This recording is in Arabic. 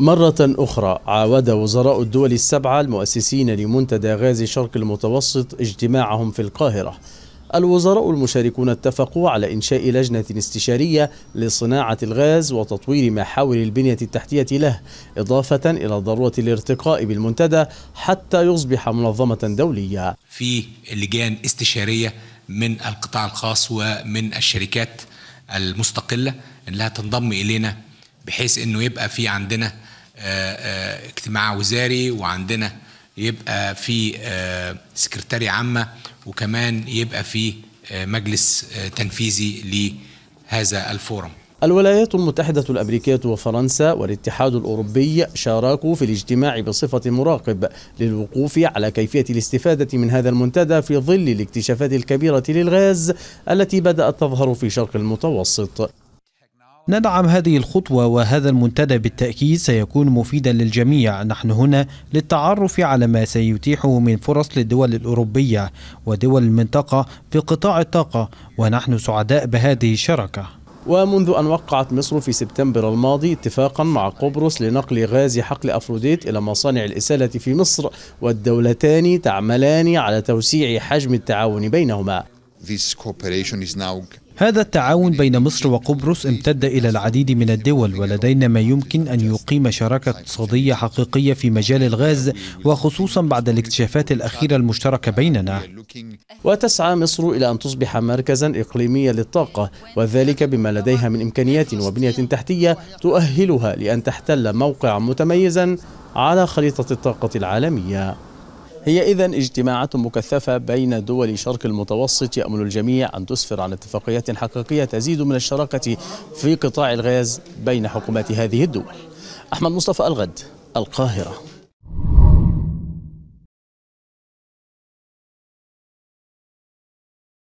مرة أخرى عاود وزراء الدول السبعة المؤسسين لمنتدى غاز شرق المتوسط اجتماعهم في القاهرة. الوزراء المشاركون اتفقوا على إنشاء لجنة استشارية لصناعة الغاز وتطوير محاور البنية التحتية له، إضافة إلى ضرورة الارتقاء بالمنتدى حتى يصبح منظمة دولية. في لجان استشارية من القطاع الخاص ومن الشركات المستقلة أنها تنضم إلينا بحيث أنه يبقى في عندنا اجتماع وزاري وعندنا يبقى في آه، سكرتارية عامة وكمان يبقى في آه، مجلس آه، تنفيذي لهذا الفورم الولايات المتحدة الأمريكية وفرنسا والاتحاد الأوروبي شاركوا في الاجتماع بصفة مراقب للوقوف على كيفية الاستفادة من هذا المنتدى في ظل الاكتشافات الكبيرة للغاز التي بدأت تظهر في شرق المتوسط ندعم هذه الخطوة وهذا المنتدى بالتأكيد سيكون مفيدا للجميع نحن هنا للتعرف على ما سيتيحه من فرص للدول الأوروبية ودول المنطقة في قطاع الطاقة ونحن سعداء بهذه الشراكة ومنذ أن وقعت مصر في سبتمبر الماضي اتفاقا مع قبرص لنقل غاز حقل أفروديت إلى مصانع الإسالة في مصر والدولتان تعملان على توسيع حجم التعاون بينهما This cooperation is now هذا التعاون بين مصر وقبرص امتد إلى العديد من الدول ولدينا ما يمكن أن يقيم شراكة اقتصادية حقيقية في مجال الغاز وخصوصا بعد الاكتشافات الأخيرة المشتركة بيننا وتسعى مصر إلى أن تصبح مركزا إقليميا للطاقة وذلك بما لديها من إمكانيات وبنية تحتية تؤهلها لأن تحتل موقعا متميزا على خريطة الطاقة العالمية هي إذا اجتماعات مكثفة بين دول شرق المتوسط يأمل الجميع أن تسفر عن اتفاقيات حقيقية تزيد من الشراكة في قطاع الغاز بين حكومات هذه الدول أحمد مصطفى الغد القاهرة